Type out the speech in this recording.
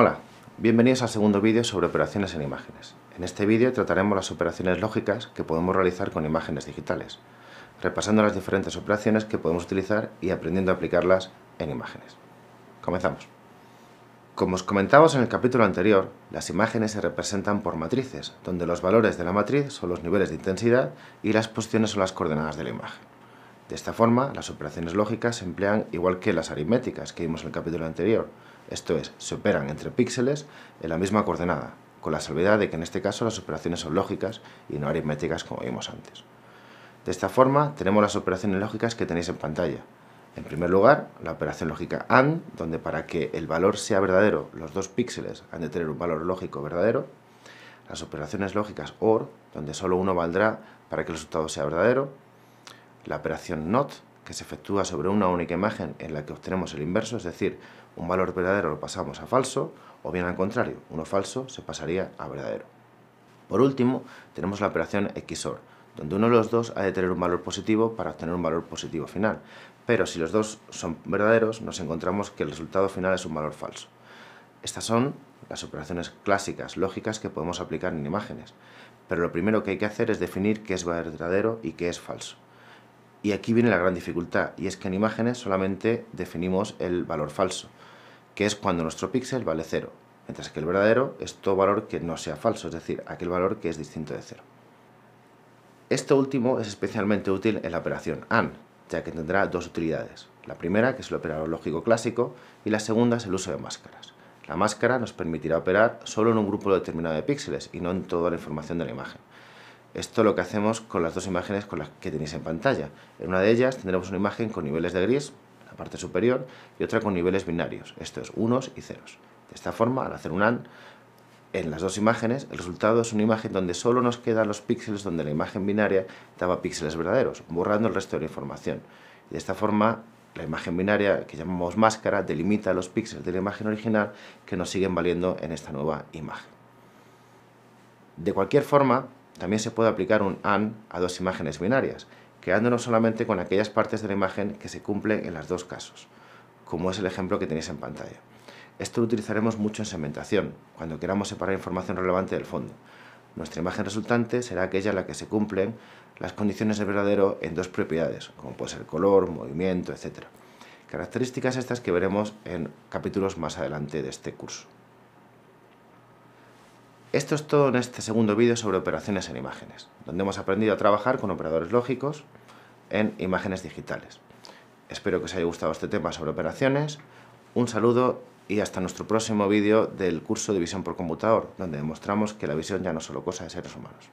Hola, bienvenidos al segundo vídeo sobre operaciones en imágenes. En este vídeo trataremos las operaciones lógicas que podemos realizar con imágenes digitales, repasando las diferentes operaciones que podemos utilizar y aprendiendo a aplicarlas en imágenes. Comenzamos. Como os comentábamos en el capítulo anterior, las imágenes se representan por matrices, donde los valores de la matriz son los niveles de intensidad y las posiciones son las coordenadas de la imagen. De esta forma, las operaciones lógicas se emplean igual que las aritméticas que vimos en el capítulo anterior, esto es, se operan entre píxeles en la misma coordenada, con la salvedad de que en este caso las operaciones son lógicas y no aritméticas como vimos antes. De esta forma tenemos las operaciones lógicas que tenéis en pantalla. En primer lugar, la operación lógica AND, donde para que el valor sea verdadero, los dos píxeles han de tener un valor lógico verdadero. Las operaciones lógicas OR, donde solo uno valdrá para que el resultado sea verdadero la operación NOT, que se efectúa sobre una única imagen en la que obtenemos el inverso, es decir, un valor verdadero lo pasamos a falso, o bien al contrario, uno falso se pasaría a verdadero. Por último, tenemos la operación XOR, donde uno de los dos ha de tener un valor positivo para obtener un valor positivo final, pero si los dos son verdaderos, nos encontramos que el resultado final es un valor falso. Estas son las operaciones clásicas, lógicas, que podemos aplicar en imágenes, pero lo primero que hay que hacer es definir qué es verdadero y qué es falso. Y aquí viene la gran dificultad, y es que en imágenes solamente definimos el valor falso, que es cuando nuestro píxel vale 0, mientras que el verdadero es todo valor que no sea falso, es decir, aquel valor que es distinto de 0. Este último es especialmente útil en la operación AND, ya que tendrá dos utilidades. La primera, que es el operador lógico clásico, y la segunda es el uso de máscaras. La máscara nos permitirá operar solo en un grupo determinado de píxeles y no en toda la información de la imagen. Esto lo que hacemos con las dos imágenes con las que tenéis en pantalla. En una de ellas tendremos una imagen con niveles de gris, la parte superior, y otra con niveles binarios, Esto es unos y ceros. De esta forma, al hacer un AND, en las dos imágenes, el resultado es una imagen donde solo nos quedan los píxeles donde la imagen binaria daba píxeles verdaderos, borrando el resto de la información. de esta forma, la imagen binaria, que llamamos máscara, delimita los píxeles de la imagen original que nos siguen valiendo en esta nueva imagen. De cualquier forma, también se puede aplicar un AND a dos imágenes binarias, quedándonos solamente con aquellas partes de la imagen que se cumplen en los dos casos, como es el ejemplo que tenéis en pantalla. Esto lo utilizaremos mucho en segmentación, cuando queramos separar información relevante del fondo. Nuestra imagen resultante será aquella en la que se cumplen las condiciones de verdadero en dos propiedades, como puede ser color, movimiento, etc. Características estas que veremos en capítulos más adelante de este curso. Esto es todo en este segundo vídeo sobre operaciones en imágenes, donde hemos aprendido a trabajar con operadores lógicos en imágenes digitales. Espero que os haya gustado este tema sobre operaciones, un saludo y hasta nuestro próximo vídeo del curso de visión por computador, donde demostramos que la visión ya no es solo cosa de seres humanos.